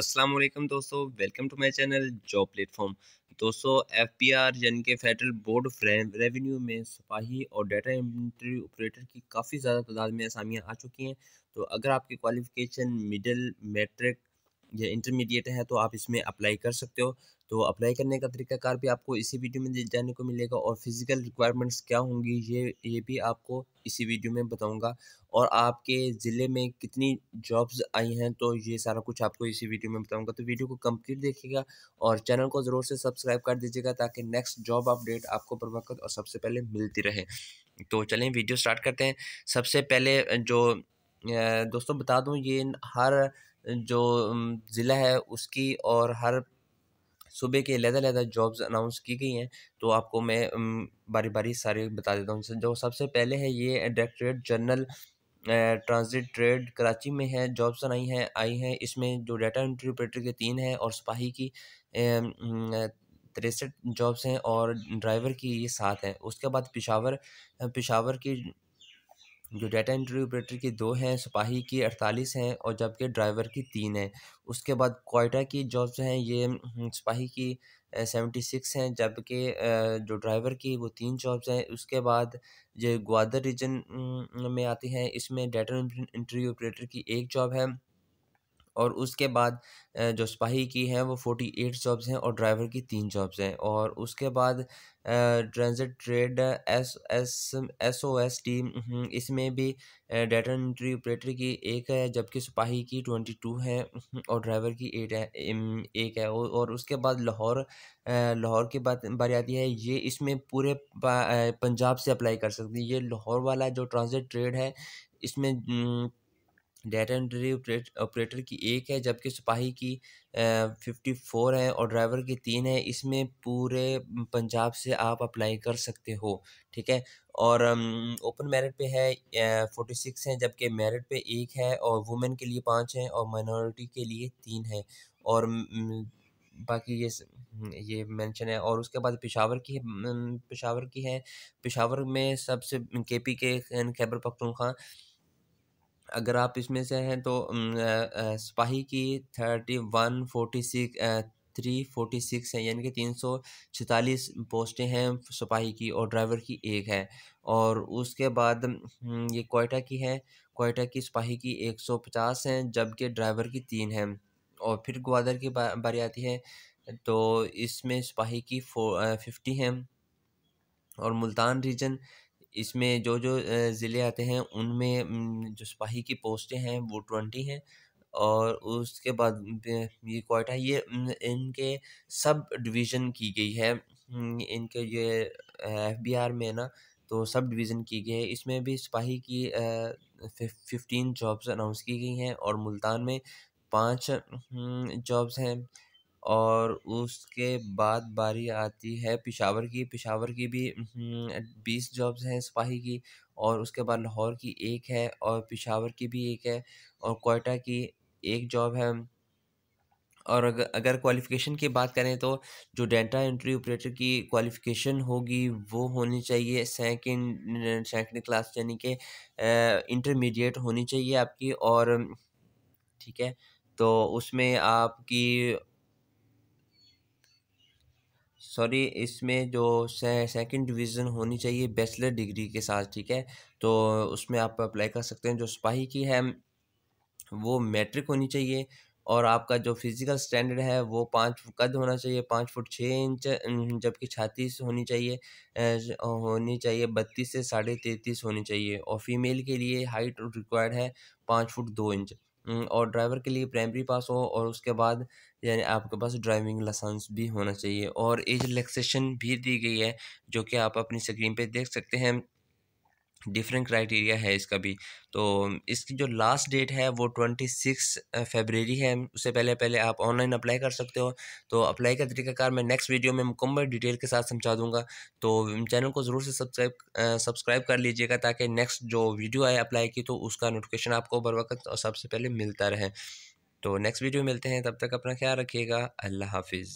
अस्सलाम वालेकुम दोस्तों welcome to my channel job platform दोस्तों एफपीआर यानी कि फेडरल बोर्ड ऑफ रेवेन्यू में सिपाही और डाटा एंट्री ऑपरेटर की काफ़ी ज़्यादा तादाद में आसामियाँ आ चुकी हैं तो अगर आपकी क्वालिफिकेशन मिडिल मैट्रिक या इंटरमीडिएट है तो आप इसमें अप्लाई कर सकते हो तो अप्लाई करने का तरीकाकार भी आपको इसी वीडियो में जानने को मिलेगा और फिज़िकल रिक्वायरमेंट्स क्या होंगी ये ये भी आपको इसी वीडियो में बताऊंगा और आपके ज़िले में कितनी जॉब्स आई हैं तो ये सारा कुछ आपको इसी वीडियो में बताऊंगा तो वीडियो को कंप्लीट देखिएगा और चैनल को ज़रूर से सब्सक्राइब कर दीजिएगा ताकि नेक्स्ट जॉब अपडेट आपको बर और सबसे पहले मिलती रहे तो चलें वीडियो स्टार्ट करते हैं सबसे पहले जो दोस्तों बता दूँ ये हर जो ज़िला है उसकी और हर सुबह के लहदा जॉब्स अनाउंस की गई हैं तो आपको मैं बारी बारी सारे बता देता हूँ जो तो सबसे पहले है ये directorate general transit trade Karachi में है जॉब्स आई हैं आई हैं इसमें जो डाटा इंटरप्रेटर के तीन हैं और सिपाही की तिरसठ जॉब्स हैं और ड्राइवर की ये सात हैं उसके बाद पिशावर पिशावर की जो डाटा एंट्री ऑपरेटर की दो हैं सिपाही की अड़तालीस हैं और जबकि ड्राइवर की तीन हैं उसके बाद कोयटा की जो हैं ये हम्म, सिपाही की सेवेंटी सिक्स हैं जबकि जो ड्राइवर की वो तीन जॉब्स हैं उसके बाद जो ग्वादर रीजन हम्म, में आती हैं इसमें डाटा एंट्री ऑपरेटर की एक जॉब है और उसके बाद जो सिपाही की हैं वो फोर्टी एट जॉब्स हैं और ड्राइवर की तीन जॉब्स हैं और उसके बाद transit trade S S S O S team इसमें भी डाटा एंट्री ऑपरेटर की एक है जबकि सिपाही की ट्वेंटी हम्म, टू है और ड्राइवर की एट है एक है और उसके बाद लाहौर लाहौर की बात बारी आती है ये इसमें पूरे पंजाब से अप्लाई कर सकती है ये लाहौर वाला जो ट्रांजिट ट्रेड है इसमें हम्म, डेटा एंट्री ऑपरेटर की एक है जबकि सिपाही की फिफ्टी फोर है और ड्राइवर की तीन है इसमें पूरे पंजाब से आप अप्लाई कर सकते हो ठीक है और ओपन मेरिट पे है फोर्टी सिक्स हैं जबकि मेरिट पे एक है और वुमेन के लिए पाँच हैं और माइनॉरिटी के लिए तीन है और बाकी ये हम्म, ये मेंशन है और उसके बाद पेशावर की पेशावर की है पेशावर में सबसे के पी के खैबर पख्तूनख्वा अगर आप इसमें से हैं तो सिपाही की thirty one forty six three forty six है यानी कि तीन सौ छतालीस पोस्टें हैं सिपाही की और ड्राइवर की एक है और उसके बाद ये कोयटा की है कोयटा की सिपाही की एक सौ पचास हैं जबकि ड्राइवर की तीन हैं और फिर ग्वादर की बारी आती है तो इसमें सिपाही की फो फिफ्टी हैं और मुल्तान रीजन इसमें जो जो ज़िले आते हैं उनमें जो सिपाही की पोस्टें हैं वो ट्वेंटी हैं और उसके बाद ये कोयटा ये इनके सब डिवीज़न की गई है इनके ये एफ बी आर में ना तो सब डिवीज़न की गई है इसमें भी सिपाही की फिफ्टीन जॉब्स अनाउंस की गई हैं और मुल्तान में पांच जॉब्स हैं और उसके बाद बारी आती है पिशावर की पेशावर की भी बीस जॉब्स हैं सिपाही की और उसके बाद लाहौर की एक है और पेशावर की भी एक है और कोयटा की एक जॉब है और अगर अगर क्वालिफ़िकेशन की बात करें तो जो डेटा एंट्री ऑपरेटर की क्वालिफ़िकेशन होगी वो होनी चाहिए सेकंड सेकंड क्लास यानी कि इंटरमीडिएट होनी चाहिए आपकी और ठीक है तो उसमें आपकी सॉरी इसमें जो से, सेकंड डिवीज़न होनी चाहिए बैचलर डिग्री के साथ ठीक है तो उसमें आप अप्लाई कर सकते हैं जो सिपाही की है वो मैट्रिक होनी चाहिए और आपका जो फिज़िकल स्टैंडर्ड है वो पाँच कद होना चाहिए पाँच फुट छः इंच जबकि छाती होनी चाहिए होनी चाहिए बत्तीस से साढ़े तैंतीस होनी चाहिए और फीमेल के लिए हाइट रिक्वायर्ड है पाँच फुट दो इंच और ड्राइवर के लिए प्राइमरी पास हो और उसके बाद यानी आपके पास ड्राइविंग लाइसेंस भी होना चाहिए और एज रिलैक्सेशन भी दी गई है जो कि आप अपनी स्क्रीन पे देख सकते हैं डिफरेंट क्राइटेरिया है इसका भी तो इसकी जो लास्ट डेट है वो ट्वेंटी सिक्स फेबररी है उससे पहले पहले आप ऑनलाइन अप्लाई कर सकते हो तो अप्लाई का तरीकाकार मैं नेक्स्ट वीडियो में मुकम्मल डिटेल के साथ समझा दूंगा तो चैनल को ज़रूर से सब्सक्राइब सब्सक्राइब कर लीजिएगा ताकि नेक्स्ट जो वीडियो आए अप्लाई की तो उसका नोटिफिकेशन आपको बर वक्त और सबसे पहले मिलता रहे तो नेक्स्ट वीडियो मिलते हैं तब तक अपना ख्याल रखिएगा अल्लाह हाफिज़